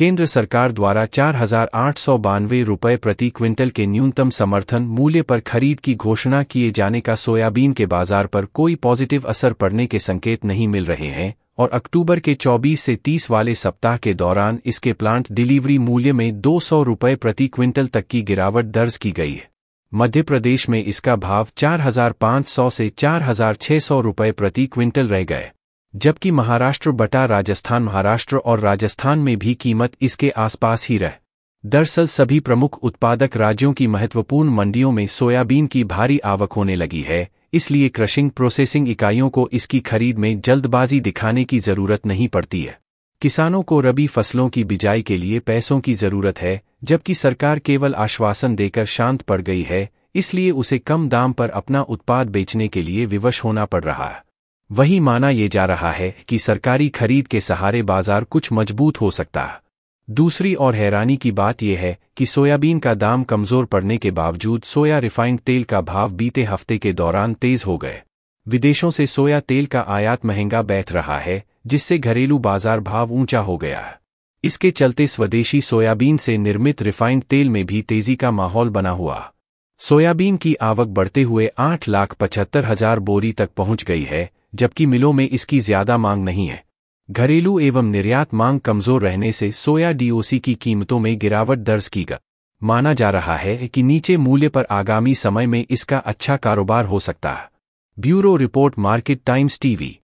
केंद्र सरकार द्वारा चार हजार आठ सौ बानवे रुपये प्रति क्विंटल के न्यूनतम समर्थन मूल्य पर खरीद की घोषणा किए जाने का सोयाबीन के बाजार पर कोई पॉजिटिव असर पड़ने के संकेत नहीं मिल रहे हैं और अक्टूबर के 24 से 30 वाले सप्ताह के दौरान इसके प्लांट डिलीवरी मूल्य में दो सौ रुपये प्रति क्विंटल तक की गिरावट दर्ज की गई है मध्य प्रदेश में इसका भाव चार से चार रुपये प्रति क्विंटल रह गए जबकि महाराष्ट्र बटा राजस्थान महाराष्ट्र और राजस्थान में भी कीमत इसके आसपास ही रह दरअसल सभी प्रमुख उत्पादक राज्यों की महत्वपूर्ण मंडियों में सोयाबीन की भारी आवक होने लगी है इसलिए क्रशिंग प्रोसेसिंग इकाइयों को इसकी खरीद में जल्दबाजी दिखाने की जरूरत नहीं पड़ती है किसानों को रबी फसलों की बिजाई के लिए पैसों की जरूरत है जबकि सरकार केवल आश्वासन देकर शांत पड़ गई है इसलिए उसे कम दाम पर अपना उत्पाद बेचने के लिए विवश होना पड़ रहा है वही माना यह जा रहा है कि सरकारी खरीद के सहारे बाजार कुछ मजबूत हो सकता है दूसरी और हैरानी की बात यह है कि सोयाबीन का दाम कमजोर पड़ने के बावजूद सोया रिफाइंड तेल का भाव बीते हफ्ते के दौरान तेज हो गए विदेशों से सोया तेल का आयात महंगा बैठ रहा है जिससे घरेलू बाजार भाव ऊंचा हो गया है इसके चलते स्वदेशी सोयाबीन से निर्मित रिफाइंड तेल में भी तेजी का माहौल बना हुआ सोयाबीन की आवक बढ़ते हुए आठ लाख पचहत्तर हजार बोरी तक पहुंच गई है जबकि मिलों में इसकी ज्यादा मांग नहीं है घरेलू एवं निर्यात मांग कमजोर रहने से सोया डीओसी की कीमतों में गिरावट दर्ज की गई माना जा रहा है कि नीचे मूल्य पर आगामी समय में इसका अच्छा कारोबार हो सकता है bureau report Market Times TV